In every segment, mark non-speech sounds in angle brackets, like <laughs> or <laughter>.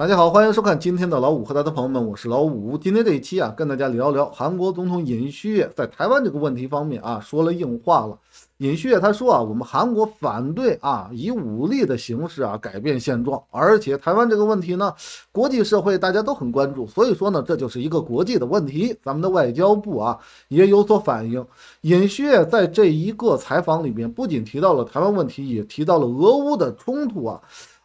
大家好，欢迎收看今天的老五和他的朋友们，我是老五。今天这一期啊，跟大家聊聊韩国总统尹旭在台湾这个问题方面啊，说了硬话了。尹旭他说啊，我们韩国反对啊，以武力的形式啊改变现状，而且台湾这个问题呢，国际社会大家都很关注，所以说呢，这就是一个国际的问题。咱们的外交部啊，也有所反应。尹旭在这一个采访里面，不仅提到了台湾问题，也提到了俄乌的冲突啊。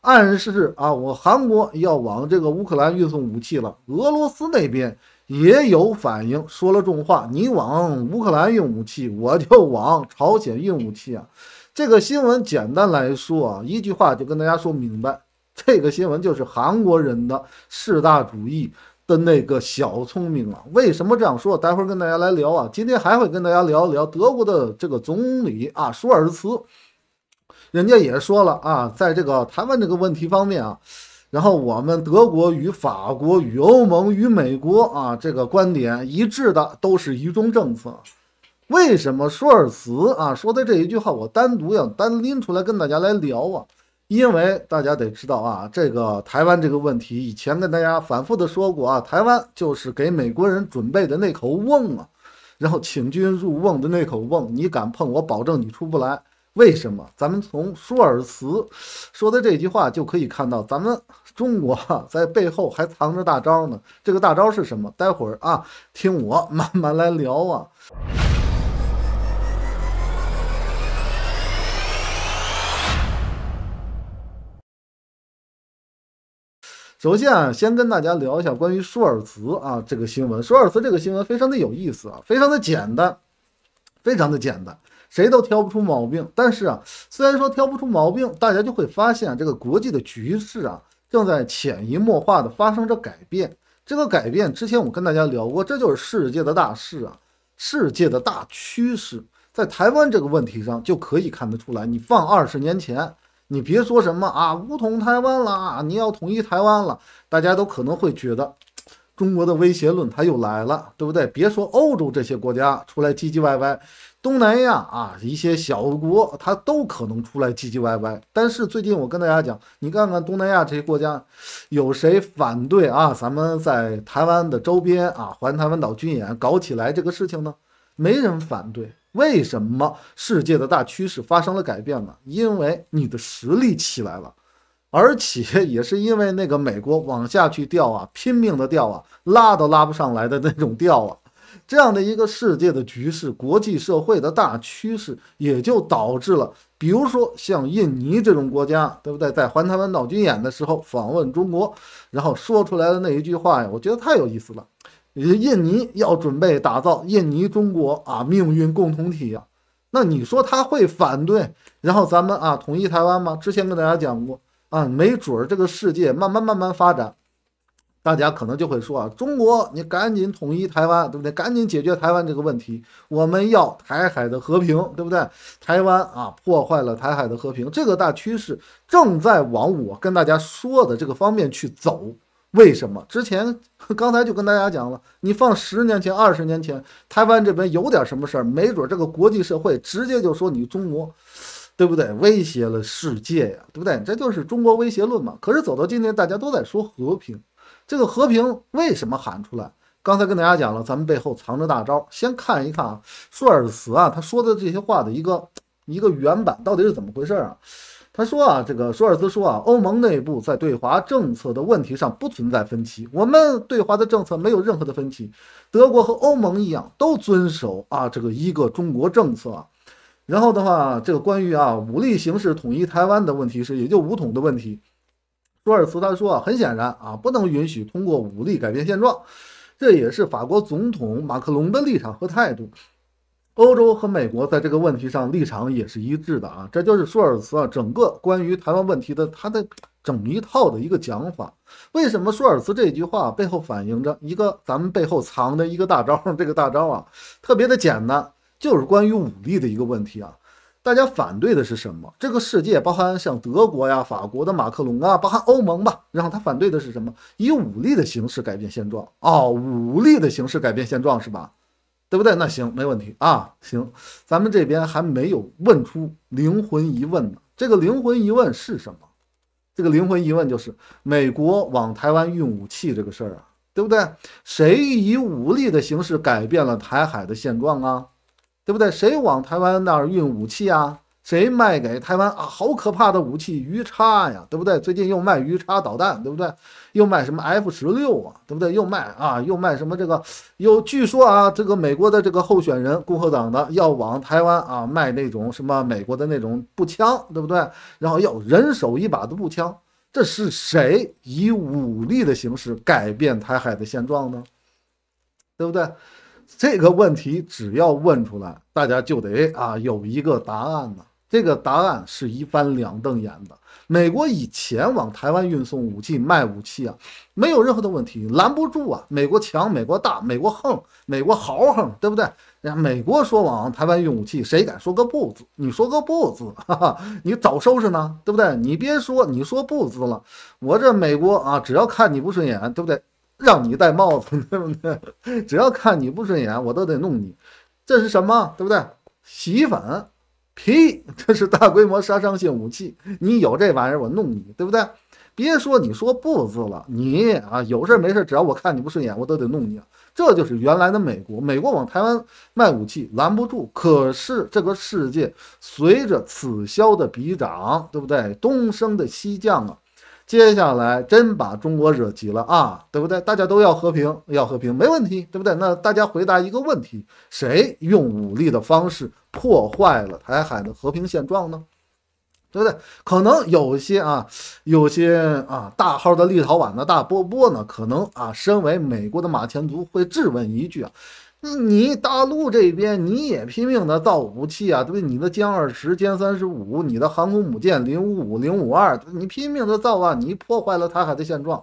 暗示啊，我韩国要往这个乌克兰运送武器了，俄罗斯那边也有反应，说了重话，你往乌克兰运武器，我就往朝鲜运武器啊。<laughs> 这个新闻简单来说啊，一句话就跟大家说明白，这个新闻就是韩国人的势大主义的那个小聪明啊。为什么这样说？待会儿跟大家来聊啊。今天还会跟大家聊一聊德国的这个总理啊，舒尔茨。人家也说了啊，在这个台湾这个问题方面啊，然后我们德国与法国与欧盟与美国啊，这个观点一致的都是一种政策。为什么舒尔茨啊说的这一句话，我单独要单拎出来跟大家来聊啊？因为大家得知道啊，这个台湾这个问题，以前跟大家反复的说过啊，台湾就是给美国人准备的那口瓮啊，然后请君入瓮的那口瓮，你敢碰，我保证你出不来。为什么咱们从舒尔茨说的这句话就可以看到，咱们中国在背后还藏着大招呢？这个大招是什么？待会儿啊，听我慢慢来聊啊。首先啊，先跟大家聊一下关于舒尔茨啊这个新闻。舒尔茨这个新闻非常的有意思啊，非常的简单，非常的简单。谁都挑不出毛病，但是啊，虽然说挑不出毛病，大家就会发现这个国际的局势啊，正在潜移默化的发生着改变。这个改变之前我跟大家聊过，这就是世界的大势啊，世界的大趋势，在台湾这个问题上就可以看得出来。你放二十年前，你别说什么啊，武统台湾了，你要统一台湾了，大家都可能会觉得中国的威胁论它又来了，对不对？别说欧洲这些国家出来唧唧歪歪。东南亚啊，一些小国，它都可能出来唧唧歪歪。但是最近我跟大家讲，你看看东南亚这些国家，有谁反对啊？咱们在台湾的周边啊，环台湾岛军演搞起来这个事情呢？没人反对。为什么？世界的大趋势发生了改变呢？因为你的实力起来了，而且也是因为那个美国往下去掉啊，拼命的掉啊，拉都拉不上来的那种掉啊。这样的一个世界的局势，国际社会的大趋势，也就导致了，比如说像印尼这种国家，对不对？在环台湾岛军演的时候访问中国，然后说出来的那一句话呀，我觉得太有意思了。印尼要准备打造印尼中国啊命运共同体呀，那你说他会反对，然后咱们啊统一台湾吗？之前跟大家讲过啊，没准儿这个世界慢慢慢慢发展。大家可能就会说啊，中国你赶紧统一台湾，对不对？赶紧解决台湾这个问题，我们要台海的和平，对不对？台湾啊，破坏了台海的和平，这个大趋势正在往我跟大家说的这个方面去走。为什么？之前 <laughs> 刚才就跟大家讲了，你放十年前、二十年前，台湾这边有点什么事儿，没准这个国际社会直接就说你中国，对不对？威胁了世界呀，对不对？这就是中国威胁论嘛。可是走到今天，大家都在说和平。这个和平为什么喊出来？刚才跟大家讲了，咱们背后藏着大招。先看一看啊，舒尔茨啊，他说的这些话的一个一个原版到底是怎么回事啊？他说啊，这个舒尔茨说啊，欧盟内部在对华政策的问题上不存在分歧，我们对华的政策没有任何的分歧，德国和欧盟一样都遵守啊这个一个中国政策。然后的话，这个关于啊武力形式统一台湾的问题是，也就武统的问题。舒尔茨他说啊，很显然啊，不能允许通过武力改变现状，这也是法国总统马克龙的立场和态度。欧洲和美国在这个问题上立场也是一致的啊，这就是舒尔茨啊整个关于台湾问题的他的整一套的一个讲法。为什么舒尔茨这句话背后反映着一个咱们背后藏的一个大招？这个大招啊，特别的简单，就是关于武力的一个问题啊。大家反对的是什么？这个世界包含像德国呀、法国的马克龙啊，包含欧盟吧。然后他反对的是什么？以武力的形式改变现状哦，武力的形式改变现状是吧？对不对？那行，没问题啊！行，咱们这边还没有问出灵魂疑问呢。这个灵魂疑问是什么？这个灵魂疑问就是美国往台湾运武器这个事儿啊，对不对？谁以武力的形式改变了台海的现状啊？对不对？谁往台湾那儿运武器啊？谁卖给台湾啊？好可怕的武器，鱼叉呀，对不对？最近又卖鱼叉导弹，对不对？又卖什么 F 十六啊，对不对？又卖啊，又卖什么这个？又据说啊，这个美国的这个候选人，共和党的要往台湾啊卖那种什么美国的那种步枪，对不对？然后要人手一把的步枪，这是谁以武力的形式改变台海的现状呢？对不对？这个问题只要问出来，大家就得啊有一个答案呢。这个答案是一翻两瞪眼的。美国以前往台湾运送武器、卖武器啊，没有任何的问题，拦不住啊。美国强，美国大，美国横，美国豪横，对不对？呀，美国说往台湾运武器，谁敢说个不字？你说个不字，哈哈，你早收拾呢，对不对？你别说，你说不字了，我这美国啊，只要看你不顺眼，对不对？让你戴帽子，对不对？<laughs> 只要看你不顺眼，我都得弄你。这是什么，对不对？洗衣粉皮，这是大规模杀伤性武器。你有这玩意儿，我弄你，对不对？别说你说不字了，你啊，有事没事，只要我看你不顺眼，我都得弄你这就是原来的美国，美国往台湾卖武器，拦不住。可是这个世界，随着此消的彼长，对不对？东升的西降啊。接下来真把中国惹急了啊，对不对？大家都要和平，要和平，没问题，对不对？那大家回答一个问题：谁用武力的方式破坏了台海的和平现状呢？对不对？可能有些啊，有些啊，大号的立陶宛的大波波呢，可能啊，身为美国的马前卒会质问一句啊。你大陆这边你也拼命的造武器啊，对不对？你的歼二十、歼三十五，你的航空母舰零五五、零五二，你拼命的造啊！你破坏了台海的现状，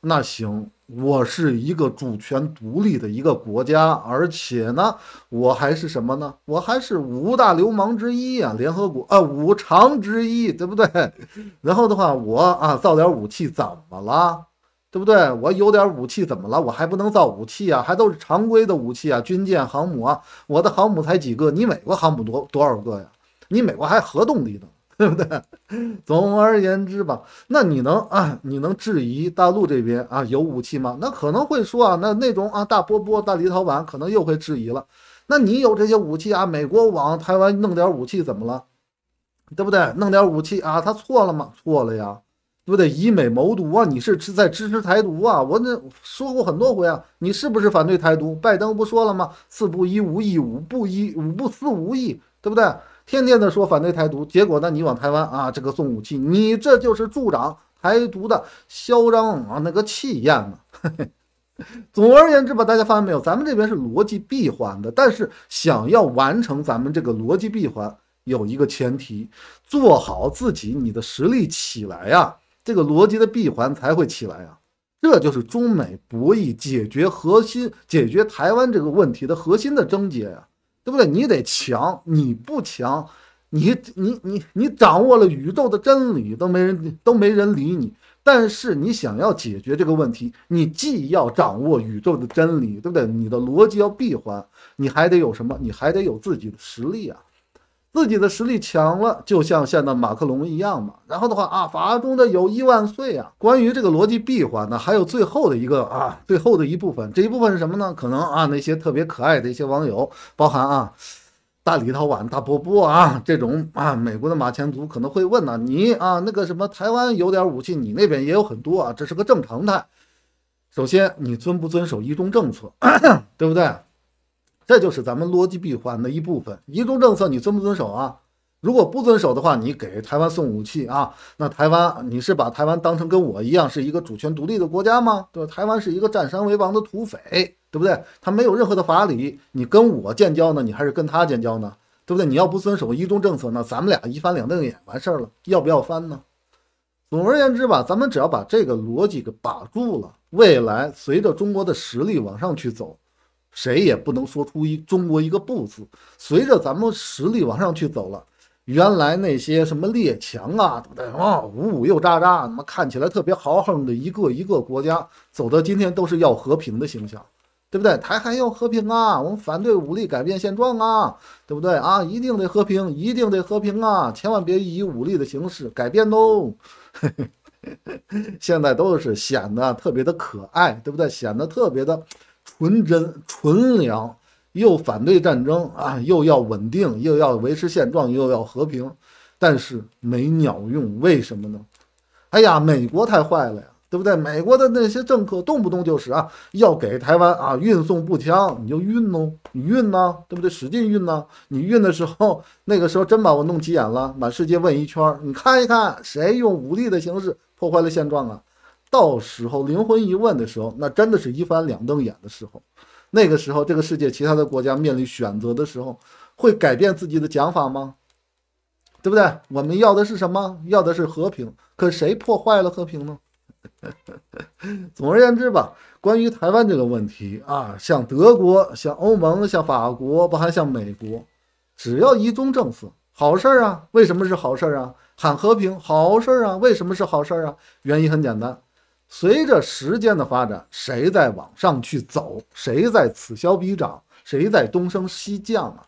那行，我是一个主权独立的一个国家，而且呢，我还是什么呢？我还是五大流氓之一啊，联合国啊，五常之一，对不对？<laughs> 然后的话，我啊造点武器怎么了？对不对？我有点武器怎么了？我还不能造武器啊？还都是常规的武器啊，军舰、航母啊。我的航母才几个？你美国航母多多少个呀？你美国还核动力呢，对不对？<laughs> 总而言之吧，那你能啊？你能质疑大陆这边啊有武器吗？那可能会说啊，那那种啊大波波、大李老板可能又会质疑了。那你有这些武器啊？美国往台湾弄点武器怎么了？对不对？弄点武器啊？他错了吗？错了呀。不对，以美谋独啊！你是在支持台独啊！我那说过很多回啊，你是不是反对台独？拜登不说了吗？四不一无一五不一五不四无一，对不对？天天的说反对台独，结果呢，你往台湾啊这个送武器，你这就是助长台独的嚣张啊那个气焰嘛。<laughs> 总而言之吧，大家发现没有？咱们这边是逻辑闭环的，但是想要完成咱们这个逻辑闭环，有一个前提，做好自己，你的实力起来呀。这个逻辑的闭环才会起来啊，这就是中美博弈解决核心、解决台湾这个问题的核心的症结啊，对不对？你得强，你不强，你你你你掌握了宇宙的真理都没人都没人理你，但是你想要解决这个问题，你既要掌握宇宙的真理，对不对？你的逻辑要闭环，你还得有什么？你还得有自己的实力啊。自己的实力强了，就像现在马克龙一样嘛。然后的话啊，法中的友谊万岁啊！关于这个逻辑闭环呢，还有最后的一个啊，最后的一部分，这一部分是什么呢？可能啊，那些特别可爱的一些网友，包含啊，大李头碗大波波啊，这种啊，美国的马前卒可能会问呢，你啊，那个什么台湾有点武器，你那边也有很多啊，这是个正常态。首先，你遵不遵守一中政策，<coughs> 对不对？这就是咱们逻辑闭环的一部分，一中政策你遵不遵守啊？如果不遵守的话，你给台湾送武器啊？那台湾你是把台湾当成跟我一样是一个主权独立的国家吗？对吧？台湾是一个占山为王的土匪，对不对？他没有任何的法理。你跟我建交呢？你还是跟他建交呢？对不对？你要不遵守一中政策那咱们俩一翻两瞪眼完事儿了，要不要翻呢？总而言之吧，咱们只要把这个逻辑给把住了，未来随着中国的实力往上去走。谁也不能说出一中国一个不字。随着咱们实力往上去走了，原来那些什么列强啊，对不对？啊，五五又渣渣，他妈看起来特别豪横的一个一个国家，走到今天都是要和平的形象，对不对？台海要和平啊，我们反对武力改变现状啊，对不对啊？一定得和平，一定得和平啊！千万别以武力的形式改变喽。<laughs> 现在都是显得特别的可爱，对不对？显得特别的。纯真、纯良，又反对战争啊，又要稳定，又要维持现状，又要和平，但是没鸟用，为什么呢？哎呀，美国太坏了呀，对不对？美国的那些政客动不动就是啊，要给台湾啊运送步枪，你就运哦，你运呐，对不对？使劲运呐，你运的时候，那个时候真把我弄急眼了，满世界问一圈，你看一看，谁用武力的形式破坏了现状啊？到时候灵魂一问的时候，那真的是一翻两瞪眼的时候。那个时候，这个世界其他的国家面临选择的时候，会改变自己的讲法吗？对不对？我们要的是什么？要的是和平。可谁破坏了和平呢？<laughs> 总而言之吧，关于台湾这个问题啊，像德国、像欧盟、像法国，不还像美国，只要一中政策，好事儿啊。为什么是好事儿啊？喊和平，好事儿啊。为什么是好事儿啊？原因很简单。随着时间的发展，谁在往上去走？谁在此消彼长？谁在东升西降啊？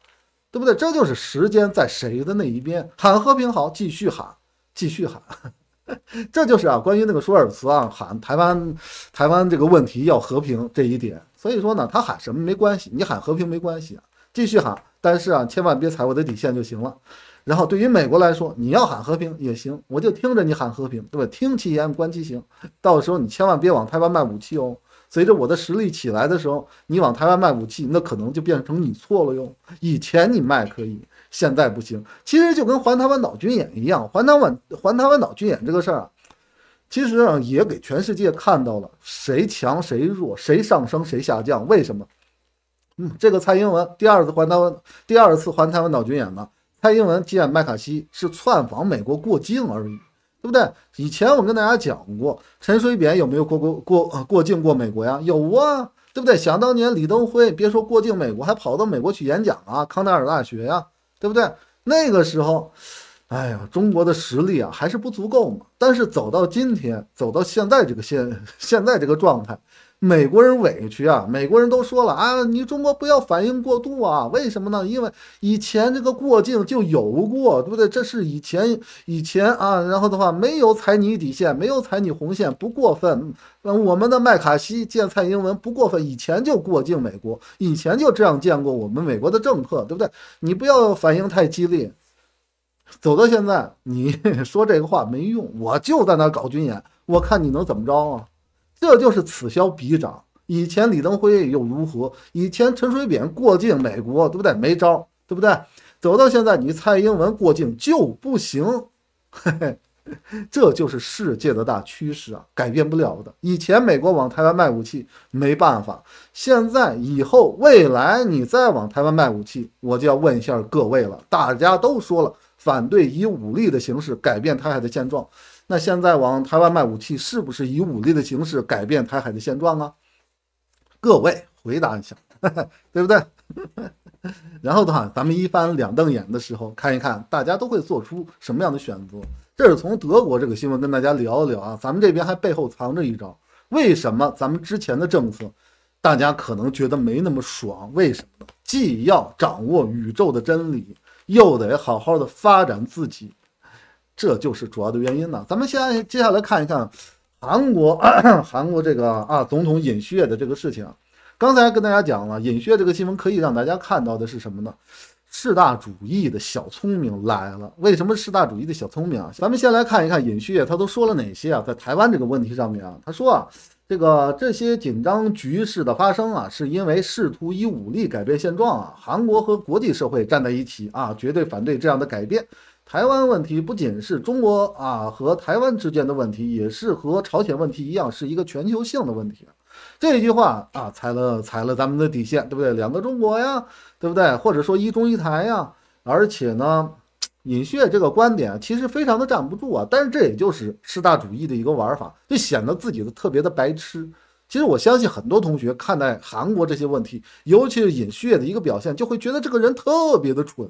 对不对？这就是时间在谁的那一边喊和平好，继续喊，<laughs> 继续喊。<laughs> 这就是啊，关于那个舒尔茨啊喊台湾台湾这个问题要和平这一点。所以说呢，他喊什么没关系，你喊和平没关系啊，继续喊。但是啊，千万别踩我的底线就行了。然后对于美国来说，你要喊和平也行，我就听着你喊和平，对吧？听其言观其行，到时候你千万别往台湾卖武器哦。随着我的实力起来的时候，你往台湾卖武器，那可能就变成你错了哟。以前你卖可以，现在不行。其实就跟环台湾岛军演一样，环台湾环台湾岛军演这个事儿啊，其实也给全世界看到了谁强谁弱，谁上升谁下降，为什么？嗯，这个蔡英文第二次环台湾第二次环台湾岛军演呢？蔡英文见麦卡锡是窜访美国过境而已，对不对？以前我跟大家讲过，陈水扁有没有过过过过境过美国呀？有啊，对不对？想当年李登辉别说过境美国，还跑到美国去演讲啊，康奈尔大学呀，对不对？那个时候，哎呀，中国的实力啊还是不足够嘛。但是走到今天，走到现在这个现现在这个状态。美国人委屈啊！美国人都说了啊，你中国不要反应过度啊！为什么呢？因为以前这个过境就有过，对不对？这是以前以前啊，然后的话没有踩你底线，没有踩你红线，不过分。那我们的麦卡锡见蔡英文不过分，以前就过境美国，以前就这样见过我们美国的政客，对不对？你不要反应太激烈。走到现在，你 <laughs> 说这个话没用，我就在那搞军演，我看你能怎么着啊？这就是此消彼长。以前李登辉又如何？以前陈水扁过境美国，对不对？没招，对不对？走到现在，你蔡英文过境就不行。嘿嘿，这就是世界的大趋势啊，改变不了的。以前美国往台湾卖武器，没办法。现在以后未来，你再往台湾卖武器，我就要问一下各位了。大家都说了，反对以武力的形式改变台海的现状。那现在往台湾卖武器，是不是以武力的形式改变台海的现状啊？各位回答一下，<laughs> 对不对？<laughs> 然后的话，咱们一翻两瞪眼的时候，看一看大家都会做出什么样的选择。这是从德国这个新闻跟大家聊一聊啊。咱们这边还背后藏着一招。为什么咱们之前的政策，大家可能觉得没那么爽？为什么既要掌握宇宙的真理，又得好好的发展自己。这就是主要的原因呢。咱们现在接下来看一看韩国，<clears throat> 韩国这个啊，总统尹锡悦的这个事情。刚才跟大家讲了尹薛这个新闻，可以让大家看到的是什么呢？势大主义的小聪明来了。为什么势大主义的小聪明啊？咱们先来看一看尹锡悦，他都说了哪些啊？在台湾这个问题上面啊，他说啊，这个这些紧张局势的发生啊，是因为试图以武力改变现状啊。韩国和国际社会站在一起啊，绝对反对这样的改变。台湾问题不仅是中国啊和台湾之间的问题，也是和朝鲜问题一样，是一个全球性的问题。这一句话啊踩了踩了咱们的底线，对不对？两个中国呀，对不对？或者说一中一台呀。而且呢，尹旭这个观点其实非常的站不住啊。但是这也就是师大主义的一个玩法，就显得自己的特别的白痴。其实我相信很多同学看待韩国这些问题，尤其是尹旭的一个表现，就会觉得这个人特别的蠢。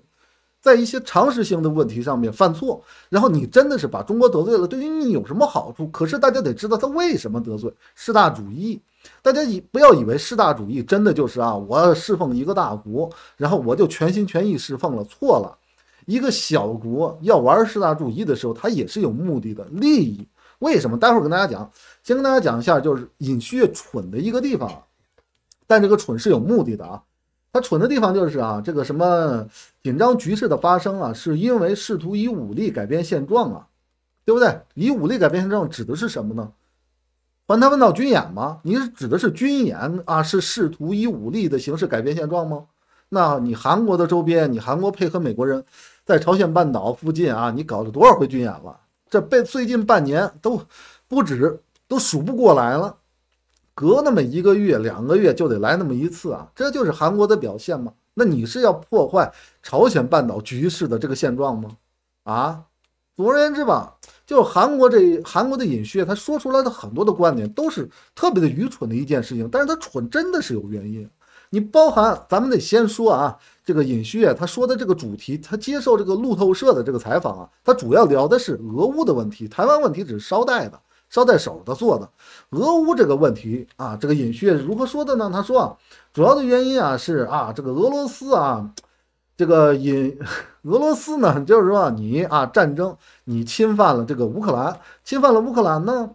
在一些常识性的问题上面犯错，然后你真的是把中国得罪了。对于你有什么好处？可是大家得知道他为什么得罪势大主义。大家以不要以为势大主义真的就是啊，我侍奉一个大国，然后我就全心全意侍奉了。错了，一个小国要玩势大主义的时候，他也是有目的的利益。为什么？待会儿跟大家讲。先跟大家讲一下，就是尹旭蠢的一个地方，但这个蠢是有目的的啊。他蠢的地方就是啊，这个什么紧张局势的发生啊，是因为试图以武力改变现状啊，对不对？以武力改变现状指的是什么呢？环台问道军演吗？你指的是军演啊？是试图以武力的形式改变现状吗？那你韩国的周边，你韩国配合美国人，在朝鲜半岛附近啊，你搞了多少回军演了？这被最近半年都不止，都数不过来了。隔那么一个月、两个月就得来那么一次啊，这就是韩国的表现吗？那你是要破坏朝鲜半岛局势的这个现状吗？啊，总而言之吧，就韩国这韩国的尹旭，他说出来的很多的观点都是特别的愚蠢的一件事情。但是他蠢真的是有原因。你包含咱们得先说啊，这个尹旭他说的这个主题，他接受这个路透社的这个采访啊，他主要聊的是俄乌的问题，台湾问题只是捎带的。捎带手的做的，俄乌这个问题啊，这个尹旭如何说的呢？他说啊，主要的原因啊是啊，这个俄罗斯啊，这个尹 <laughs> 俄罗斯呢，就是说你啊战争，你侵犯了这个乌克兰，侵犯了乌克兰呢。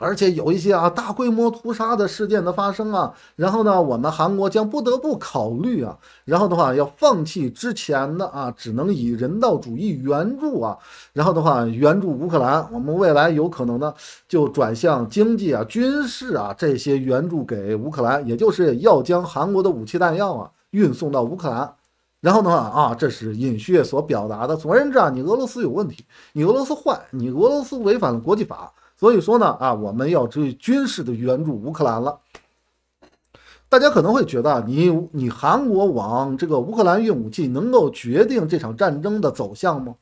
而且有一些啊大规模屠杀的事件的发生啊，然后呢，我们韩国将不得不考虑啊，然后的话要放弃之前的啊，只能以人道主义援助啊，然后的话援助乌克兰，我们未来有可能呢就转向经济啊、军事啊这些援助给乌克兰，也就是要将韩国的武器弹药啊运送到乌克兰。然后的话啊，这是尹旭所表达的。总而言之啊，你俄罗斯有问题，你俄罗斯坏，你俄罗斯违反了国际法。所以说呢，啊，我们要追军事的援助乌克兰了。大家可能会觉得，你你韩国往这个乌克兰运武器，能够决定这场战争的走向吗？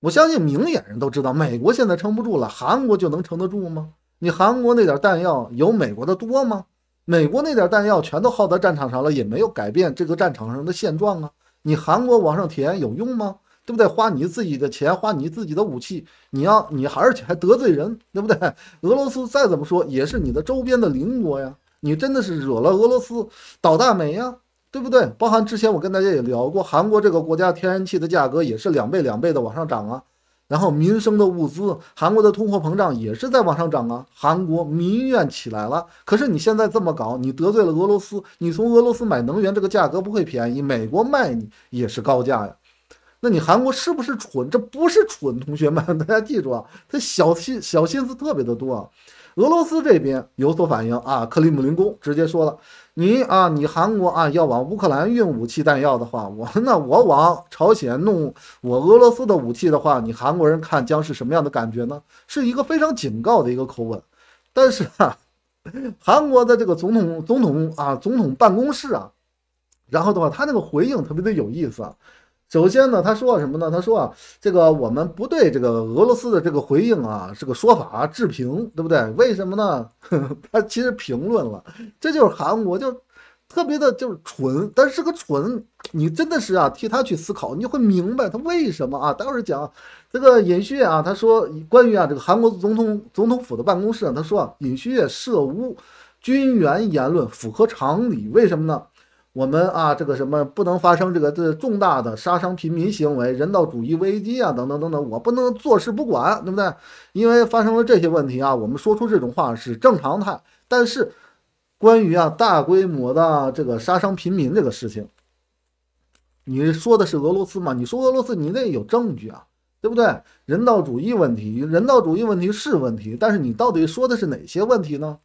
我相信明眼人都知道，美国现在撑不住了，韩国就能撑得住吗？你韩国那点弹药有美国的多吗？美国那点弹药全都耗在战场上了，也没有改变这个战场上的现状啊。你韩国往上填有用吗？对不对？花你自己的钱，花你自己的武器，你要你还且还得罪人，对不对？俄罗斯再怎么说也是你的周边的邻国呀，你真的是惹了俄罗斯倒大霉呀，对不对？包含之前我跟大家也聊过，韩国这个国家天然气的价格也是两倍两倍的往上涨啊，然后民生的物资，韩国的通货膨胀也是在往上涨啊，韩国民怨起来了。可是你现在这么搞，你得罪了俄罗斯，你从俄罗斯买能源这个价格不会便宜，美国卖你也是高价呀。那你韩国是不是蠢？这不是蠢，同学们，<laughs> 大家记住啊，他小心小心思特别的多啊。俄罗斯这边有所反应啊，克里姆林宫直接说了：“你啊，你韩国啊，要往乌克兰运武器弹药的话，我那我往朝鲜弄我俄罗斯的武器的话，你韩国人看将是什么样的感觉呢？”是一个非常警告的一个口吻。但是啊，韩国的这个总统总统啊，总统办公室啊，然后的话，他那个回应特别的有意思。啊。首先呢，他说什么呢？他说啊，这个我们不对这个俄罗斯的这个回应啊，这个说法置评，对不对？为什么呢？<laughs> 他其实评论了，这就是韩国就特别的就是蠢，但是这个蠢，你真的是啊替他去思考，你就会明白他为什么啊。待会儿讲这个尹旭啊，他说关于啊这个韩国总统总统府的办公室，啊，他说啊尹旭涉污军援言论符合常理，为什么呢？我们啊，这个什么不能发生这个这重大的杀伤平民行为、人道主义危机啊，等等等等，我不能坐视不管，对不对？因为发生了这些问题啊，我们说出这种话是正常态。但是，关于啊大规模的这个杀伤平民这个事情，你说的是俄罗斯嘛？你说俄罗斯，你得有证据啊，对不对？人道主义问题，人道主义问题是问题，但是你到底说的是哪些问题呢？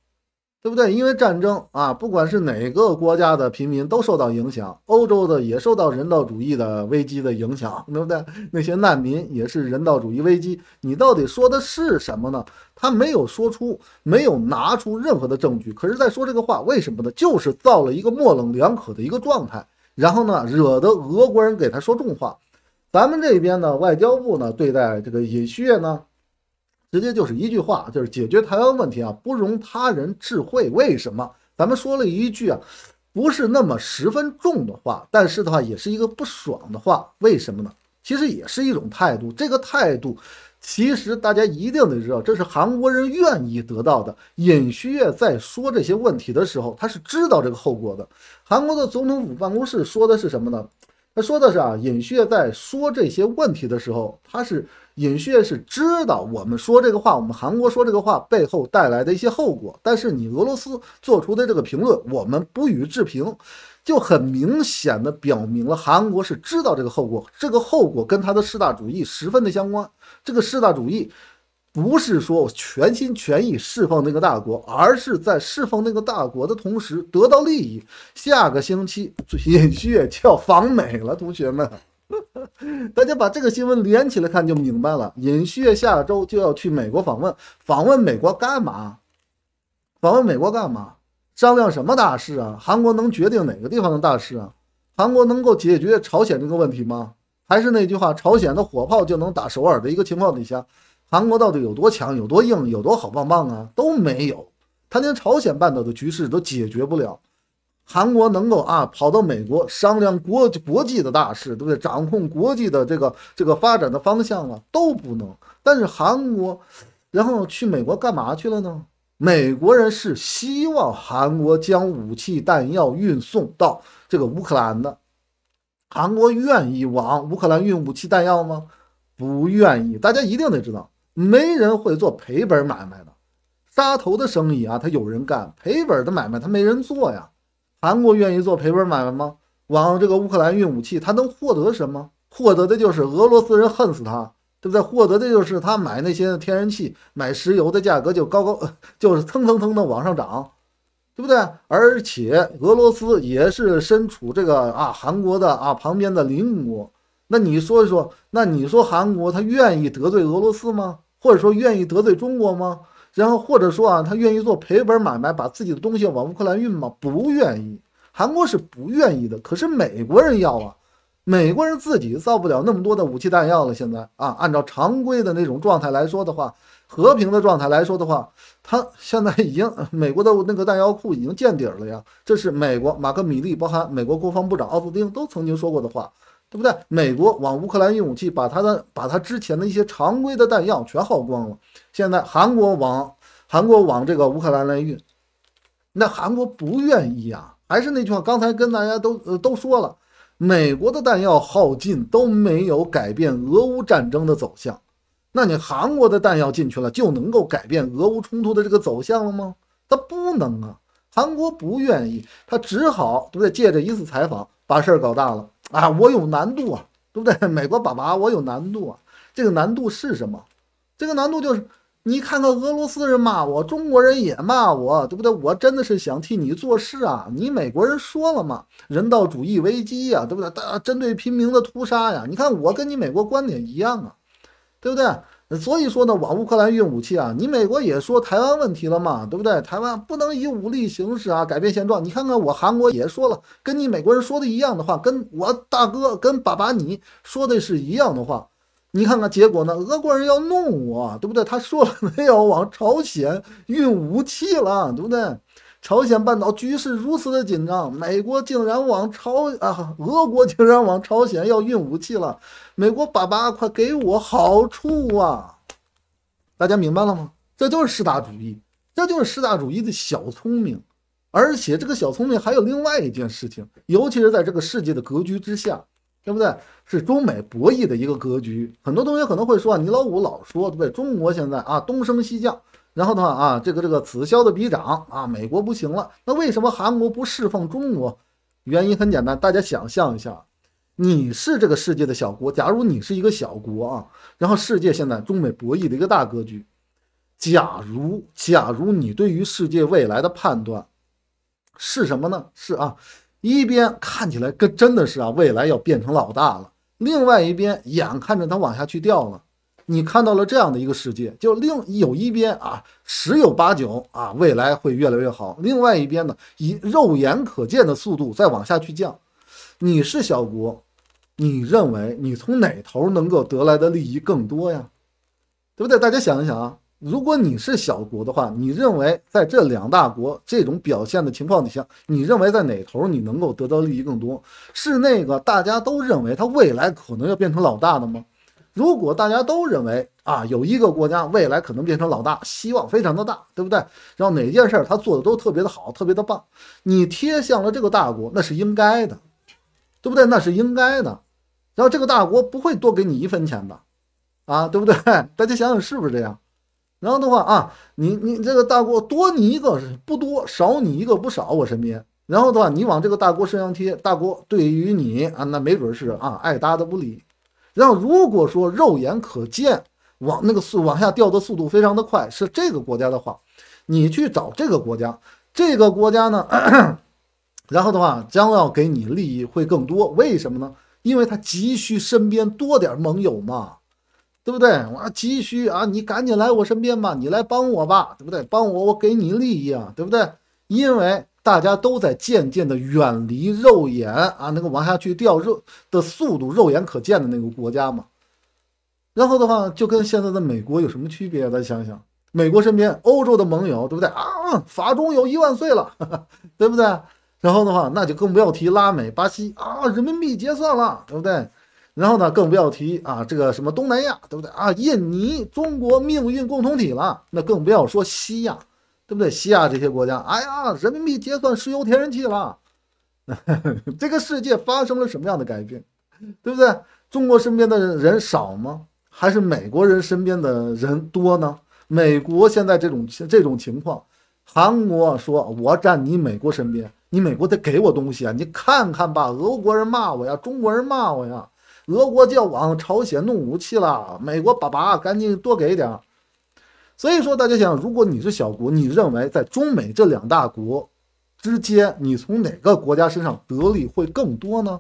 对不对？因为战争啊，不管是哪个国家的平民都受到影响，欧洲的也受到人道主义的危机的影响，对不对？那些难民也是人道主义危机。你到底说的是什么呢？他没有说出，没有拿出任何的证据，可是在说这个话，为什么呢？就是造了一个模棱两可的一个状态，然后呢，惹得俄国人给他说重话。咱们这边呢，外交部呢，对待这个尹锡悦呢？直接就是一句话，就是解决台湾问题啊，不容他人智慧。为什么？咱们说了一句啊，不是那么十分重的话，但是的话，也是一个不爽的话。为什么呢？其实也是一种态度。这个态度，其实大家一定得知道，这是韩国人愿意得到的。尹锡月在说这些问题的时候，他是知道这个后果的。韩国的总统府办公室说的是什么呢？他说的是啊，尹锡月在说这些问题的时候，他是。尹旭是知道我们说这个话，我们韩国说这个话背后带来的一些后果，但是你俄罗斯做出的这个评论，我们不予置评，就很明显的表明了韩国是知道这个后果，这个后果跟他的四大主义十分的相关。这个四大主义不是说全心全意释放那个大国，而是在释放那个大国的同时得到利益。下个星期尹旭 <laughs> 就要访美了，同学们。<laughs> 大家把这个新闻连起来看就明白了。尹旭下周就要去美国访问，访问美国干嘛？访问美国干嘛？商量什么大事啊？韩国能决定哪个地方的大事啊？韩国能够解决朝鲜这个问题吗？还是那句话，朝鲜的火炮就能打首尔的一个情况底下，韩国到底有多强、有多硬、有多好棒棒啊？都没有，他连朝鲜半岛的局势都解决不了。韩国能够啊跑到美国商量国国际的大事，对不对？掌控国际的这个这个发展的方向啊都不能。但是韩国，然后去美国干嘛去了呢？美国人是希望韩国将武器弹药运送到这个乌克兰的。韩国愿意往乌克兰运武器弹药吗？不愿意。大家一定得知道，没人会做赔本买卖的，杀头的生意啊，他有人干；赔本的买卖，他没人做呀。韩国愿意做赔本买卖吗？往这个乌克兰运武器，他能获得什么？获得的就是俄罗斯人恨死他，对不对？获得的就是他买那些天然气、买石油的价格就高高，<laughs> 就是蹭蹭蹭的往上涨，对不对？而且俄罗斯也是身处这个啊韩国的啊旁边的邻国，那你说一说，那你说韩国他愿意得罪俄罗斯吗？或者说愿意得罪中国吗？然后或者说啊，他愿意做赔本买卖，把自己的东西往乌克兰运吗？不愿意，韩国是不愿意的。可是美国人要啊，美国人自己造不了那么多的武器弹药了。现在啊，按照常规的那种状态来说的话，和平的状态来说的话，他现在已经美国的那个弹药库已经见底了呀。这是美国马克米利，包含美国国防部长奥斯汀都曾经说过的话，对不对？美国往乌克兰运武器，把他的把他之前的一些常规的弹药全耗光了。现在韩国往韩国往这个乌克兰来运，那韩国不愿意啊。还是那句话，刚才跟大家都都说了，美国的弹药耗尽都没有改变俄乌战争的走向，那你韩国的弹药进去了就能够改变俄乌冲突的这个走向了吗？他不能啊，韩国不愿意，他只好对借着一次采访把事儿搞大了啊。我有难度啊，对不对？美国爸爸，我有难度啊。这个难度是什么？这个难度就是。你看看俄罗斯人骂我，中国人也骂我，对不对？我真的是想替你做事啊！你美国人说了嘛，人道主义危机呀，对不对？大针对平民的屠杀呀！你看我跟你美国观点一样啊，对不对？所以说呢，往乌克兰运武器啊，你美国也说台湾问题了嘛，对不对？台湾不能以武力形式啊改变现状。你看看我韩国也说了，跟你美国人说的一样的话，跟我大哥跟爸爸你说的是一样的话。你看看结果呢？俄国人要弄我，对不对？他说了没有往朝鲜运武器了，对不对？朝鲜半岛局势如此的紧张，美国竟然往朝啊，俄国竟然往朝鲜要运武器了。美国爸爸快给我好处啊！大家明白了吗？这就是势大主义，这就是势大主义的小聪明。而且这个小聪明还有另外一件事情，尤其是在这个世界的格局之下。对不对？是中美博弈的一个格局。很多同学可能会说：“你老五老说，对不对？中国现在啊，东升西降，然后的话啊，这个这个此消的彼长啊，美国不行了。那为什么韩国不释放中国？原因很简单，大家想象一下，你是这个世界的小国，假如你是一个小国啊，然后世界现在中美博弈的一个大格局，假如假如你对于世界未来的判断是什么呢？是啊。”一边看起来跟真的是啊，未来要变成老大了；另外一边眼看着它往下去掉了。你看到了这样的一个世界，就另有一边啊，十有八九啊，未来会越来越好；另外一边呢，以肉眼可见的速度再往下去降。你是小国，你认为你从哪头能够得来的利益更多呀？对不对？大家想一想啊。如果你是小国的话，你认为在这两大国这种表现的情况底下，你认为在哪头你能够得到利益更多？是那个大家都认为他未来可能要变成老大的吗？如果大家都认为啊，有一个国家未来可能变成老大，希望非常的大，对不对？然后哪件事他做的都特别的好，特别的棒，你贴向了这个大国，那是应该的，对不对？那是应该的。然后这个大国不会多给你一分钱吧？啊，对不对？大家想想是不是这样？然后的话啊，你你这个大锅多你一个不多少你一个不少我身边。然后的话，你往这个大锅身上贴，大锅对于你啊，那没准是啊爱搭的不理。然后如果说肉眼可见往那个速往下掉的速度非常的快，是这个国家的话，你去找这个国家，这个国家呢，然后的话将要给你利益会更多。为什么呢？因为他急需身边多点盟友嘛。对不对？我急需啊，你赶紧来我身边吧，你来帮我吧，对不对？帮我，我给你利益啊，对不对？因为大家都在渐渐的远离肉眼啊那个往下去掉肉的速度，肉眼可见的那个国家嘛。然后的话，就跟现在的美国有什么区别？咱想想，美国身边欧洲的盟友，对不对啊？法中有一万岁了，<laughs> 对不对？然后的话，那就更不要提拉美巴西啊，人民币结算了，对不对？然后呢，更不要提啊，这个什么东南亚，对不对啊？印尼、中国命运共同体了，那更不要说西亚，对不对？西亚这些国家，哎呀，人民币结算石油、天然气了。<laughs> 这个世界发生了什么样的改变，对不对？中国身边的人少吗？还是美国人身边的人多呢？美国现在这种这种情况，韩国说：“我站你美国身边，你美国得给我东西啊！”你看看吧，俄国人骂我呀，中国人骂我呀。俄国就要往朝鲜弄武器了，美国爸爸赶紧多给点所以说，大家想，如果你是小国，你认为在中美这两大国之间，你从哪个国家身上得利会更多呢？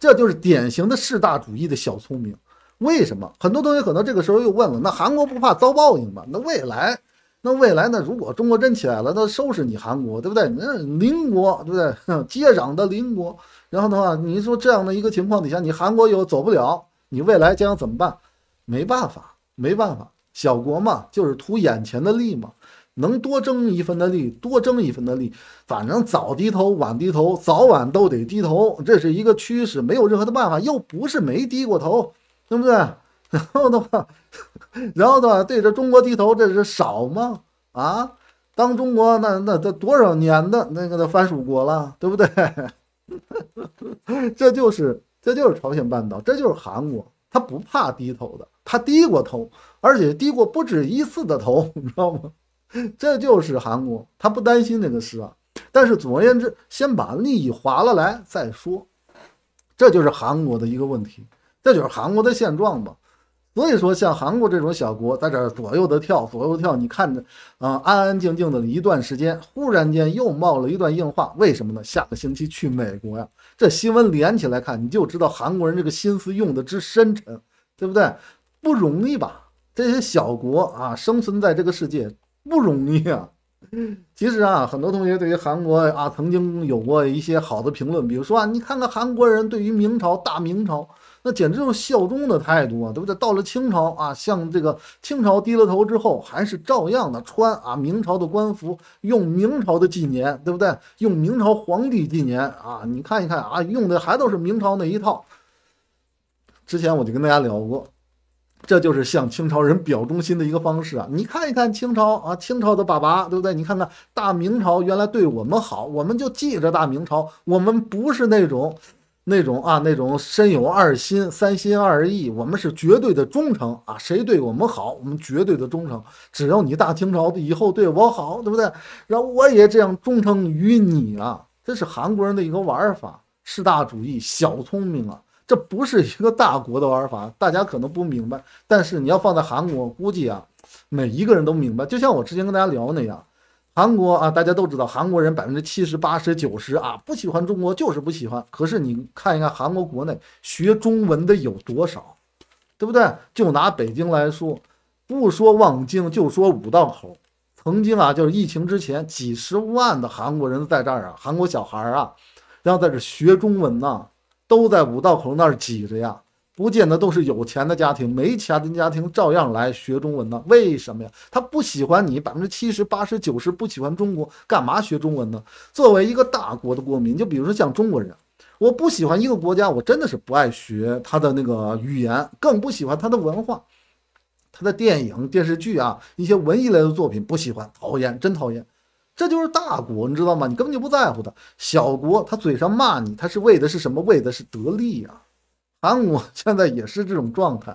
这就是典型的势大主义的小聪明。为什么？很多同学可能这个时候又问了：那韩国不怕遭报应吗？那未来，那未来呢？如果中国真起来了，那收拾你韩国，对不对？那邻国，对不对？<laughs> 接壤的邻国。然后的话，你说这样的一个情况底下，你韩国有走不了，你未来将怎么办？没办法，没办法，小国嘛，就是图眼前的利嘛，能多争一分的利，多争一分的利，反正早低头晚低头，早晚都得低头，这是一个趋势，没有任何的办法，又不是没低过头，对不对？<laughs> 然后的话，<laughs> 然后的话，对着中国低头，这是少吗？啊，当中国那那都多少年的那个的藩属国了，对不对？<laughs> 这就是这就是朝鲜半岛，这就是韩国。他不怕低头的，他低过头，而且低过不止一次的头，你知道吗？这就是韩国，他不担心那个事啊。但是总而言之，先把利益划了来再说。这就是韩国的一个问题，这就是韩国的现状吧。所以说，像韩国这种小国，在这左右的跳，左右跳，你看着啊，安安静静的一段时间，忽然间又冒了一段硬话，为什么呢？下个星期去美国呀！这新闻连起来看，你就知道韩国人这个心思用的之深沉，对不对？不容易吧？这些小国啊，生存在这个世界不容易啊。其实啊，很多同学对于韩国啊，曾经有过一些好的评论，比如说啊，你看看韩国人对于明朝大明朝。那简直就是效忠的态度啊，对不对？到了清朝啊，像这个清朝低了头之后，还是照样的穿啊，明朝的官服，用明朝的纪年，对不对？用明朝皇帝纪年啊，你看一看啊，用的还都是明朝那一套。之前我就跟大家聊过，这就是向清朝人表忠心的一个方式啊。你看一看清朝啊，清朝的爸爸，对不对？你看看大明朝原来对我们好，我们就记着大明朝，我们不是那种。那种啊，那种身有二心、三心二意，我们是绝对的忠诚啊！谁对我们好，我们绝对的忠诚。只要你大清朝以后对我好，对不对？然后我也这样忠诚于你啊！这是韩国人的一个玩法，势大主义、小聪明啊！这不是一个大国的玩法，大家可能不明白。但是你要放在韩国，估计啊，每一个人都明白。就像我之前跟大家聊那样。韩国啊，大家都知道，韩国人百分之七十八、十九十啊，不喜欢中国就是不喜欢。可是你看一看韩国国内学中文的有多少，对不对？就拿北京来说，不说望京，就说五道口，曾经啊，就是疫情之前，几十万的韩国人在这儿啊，韩国小孩儿啊，后在这学中文呢，都在五道口那儿挤着呀。不见得都是有钱的家庭，没钱的家庭照样来学中文呢。为什么呀？他不喜欢你百分之七十、八十九十不喜欢中国，干嘛学中文呢？作为一个大国的国民，就比如说像中国人，我不喜欢一个国家，我真的是不爱学他的那个语言，更不喜欢他的文化、他的电影、电视剧啊，一些文艺类的作品不喜欢，讨厌，真讨厌。这就是大国，你知道吗？你根本就不在乎的。小国他嘴上骂你，他是为的是什么？为的是得利呀。韩国现在也是这种状态，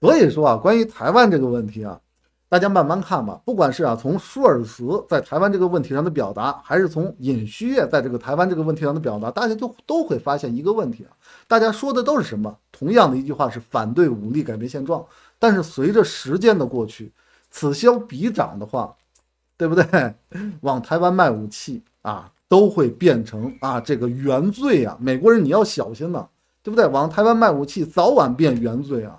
所以说啊，关于台湾这个问题啊，大家慢慢看吧。不管是啊，从舒尔茨在台湾这个问题上的表达，还是从尹锡悦在这个台湾这个问题上的表达，大家就都会发现一个问题啊，大家说的都是什么？同样的一句话是反对武力改变现状。但是随着时间的过去，此消彼长的话，对不对？往台湾卖武器啊，都会变成啊，这个原罪啊，美国人你要小心了。对不对？往台湾卖武器，早晚变原罪啊！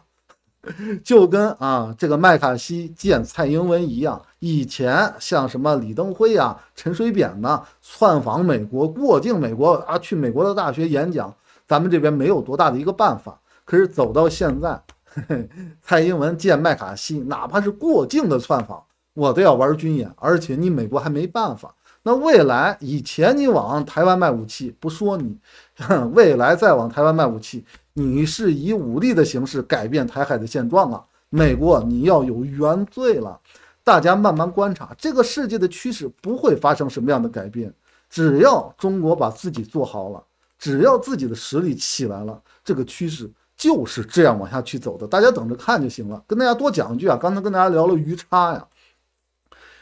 <laughs> 就跟啊这个麦卡锡见蔡英文一样，以前像什么李登辉啊、陈水扁呐，窜访美国、过境美国啊，去美国的大学演讲，咱们这边没有多大的一个办法。可是走到现在，嘿嘿，蔡英文见麦卡锡，哪怕是过境的窜访，我都要玩军演，而且你美国还没办法。那未来以前你往台湾卖武器不说你，<laughs> 未来再往台湾卖武器，你是以武力的形式改变台海的现状啊！美国你要有原罪了，大家慢慢观察这个世界的趋势不会发生什么样的改变，只要中国把自己做好了，只要自己的实力起来了，这个趋势就是这样往下去走的，大家等着看就行了。跟大家多讲一句啊，刚才跟大家聊了鱼叉呀。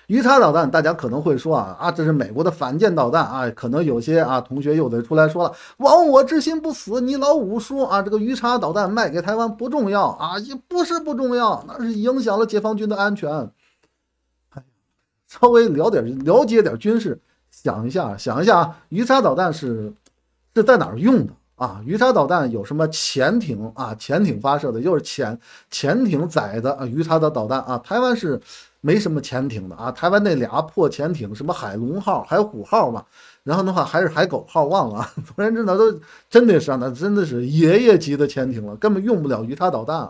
鱼叉导弹，大家可能会说啊啊，这是美国的反舰导弹啊。可能有些啊同学又得出来说了，亡我之心不死，你老五说啊，这个鱼叉导弹卖给台湾不重要啊，也不是不重要，那是影响了解放军的安全。稍微聊点了解点军事，想一下想一下啊，鱼叉导弹是是在哪儿用的啊？鱼叉导弹有什么潜艇啊？潜艇发射的，又是潜潜艇载的啊，鱼叉的导弹啊，台湾是。没什么潜艇的啊，台湾那俩破潜艇，什么海龙号、海虎号嘛，然后的话还是海狗号忘了 <laughs> 总而言之呢，都真的是啊，那真的是爷爷级的潜艇了，根本用不了鱼叉导弹。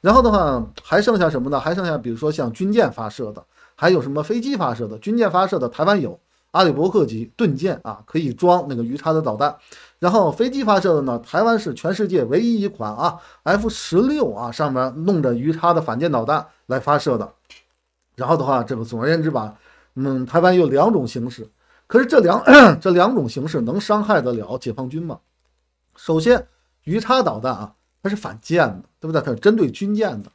然后的话还剩下什么呢？还剩下比如说像军舰发射的，还有什么飞机发射的。军舰发射的台湾有阿里伯克级盾舰啊，可以装那个鱼叉的导弹。然后飞机发射的呢，台湾是全世界唯一一款啊 F 十六啊上面弄着鱼叉的反舰导弹来发射的。然后的话，这个总而言之吧，嗯，台湾有两种形式，可是这两 <coughs> 这两种形式能伤害得了解放军吗？首先，鱼叉导弹啊，它是反舰的，对不对？它是针对军舰的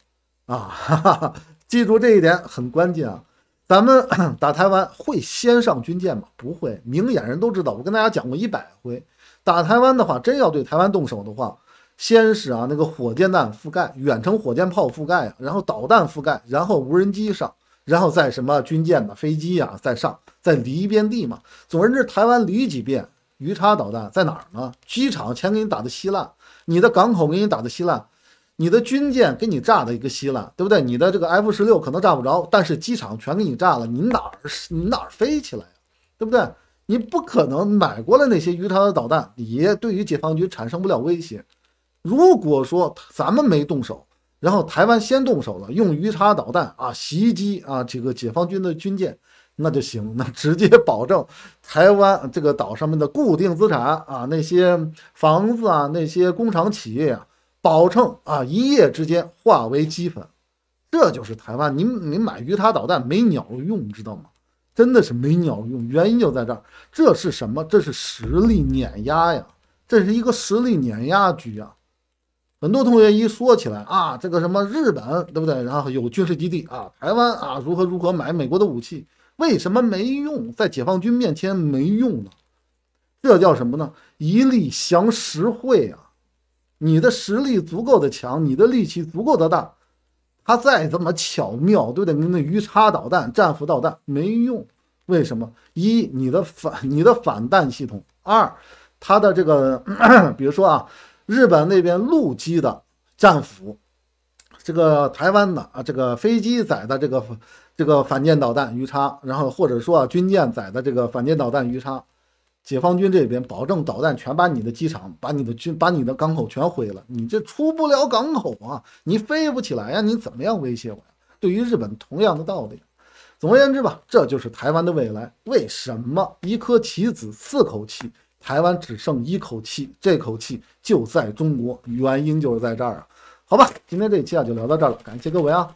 啊，<laughs> 记住这一点很关键啊。咱们 <coughs> 打台湾会先上军舰吗？不会，明眼人都知道。我跟大家讲过一百回，打台湾的话，真要对台湾动手的话，先是啊那个火箭弹覆盖，远程火箭炮覆盖然后导弹覆盖，然后无人机上。然后再什么军舰呐、飞机呀，再上犁离遍地嘛。总之台湾离几遍，鱼叉导弹在哪儿呢？机场全给你打的稀烂，你的港口给你打的稀烂，你的军舰给你炸的一个稀烂，对不对？你的这个 F 十六可能炸不着，但是机场全给你炸了，你哪儿是哪儿飞起来对不对？你不可能买过来那些鱼叉的导弹，也对于解放军产生不了威胁。如果说咱们没动手。然后台湾先动手了，用鱼叉导弹啊袭击啊这个解放军的军舰，那就行，<laughs> 那直接保证台湾这个岛上面的固定资产啊，那些房子啊，那些工厂企业啊，保证啊一夜之间化为鸡粉。这就是台湾，您您买鱼叉导弹没鸟用，知道吗？真的是没鸟用，原因就在这儿。这是什么？这是实力碾压呀！这是一个实力碾压局啊！很多同学一说起来啊，这个什么日本对不对？然后有军事基地啊，台湾啊，如何如何买美国的武器，为什么没用？在解放军面前没用呢？这叫什么呢？一力降十会啊！你的实力足够的强，你的力气足够的大，他再怎么巧妙，对不对？那鱼叉导弹、战斧导弹没用，为什么？一，你的反你的反弹系统；二，他的这个，<clears throat> 比如说啊。日本那边陆基的战斧，这个台湾的啊，这个飞机载的这个这个反舰导弹鱼叉，然后或者说啊军舰载的这个反舰导弹鱼叉，解放军这边保证导弹全把你的机场、把你的军、把你的港口全毁了，你这出不了港口啊，你飞不起来呀，你怎么样威胁我呀？对于日本同样的道理。总而言之吧，这就是台湾的未来。为什么一颗棋子四口气？台湾只剩一口气，这口气就在中国，原因就是在这儿啊！好吧，今天这一期啊就聊到这儿了，感谢各位啊。